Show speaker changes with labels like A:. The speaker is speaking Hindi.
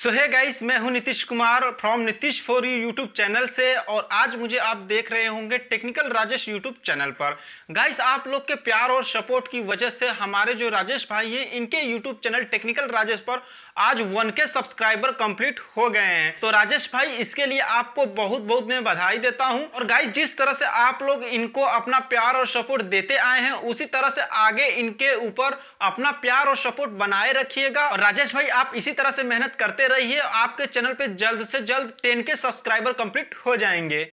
A: सो है गाइस मैं हूं Nitish Kumar from Nitish for you YouTube channel से और आज मुझे आप देख रहे होंगे टेक्निकल राजेश यूट्यूब चैनल पर गाइस आप लोग के प्यार और सपोर्ट की वजह से हमारे जो राजेश भाई हैं इनके यूट्यूब चैनल टेक्निकल राजेश पर आज वन के सब्सक्राइबर कंप्लीट हो गए हैं तो राजेश भाई इसके लिए आपको बहुत बहुत मैं बधाई देता हूँ और गाइस जिस तरह से आप लोग इनको अपना प्यार और सपोर्ट देते आए हैं उसी तरह से आगे इनके ऊपर अपना प्यार और सपोर्ट बनाए रखिएगा और राजेश भाई आप इसी तरह से मेहनत करते रहिए आपके चैनल पे जल्द से जल्द 10 के सब्सक्राइबर कंप्लीट हो जाएंगे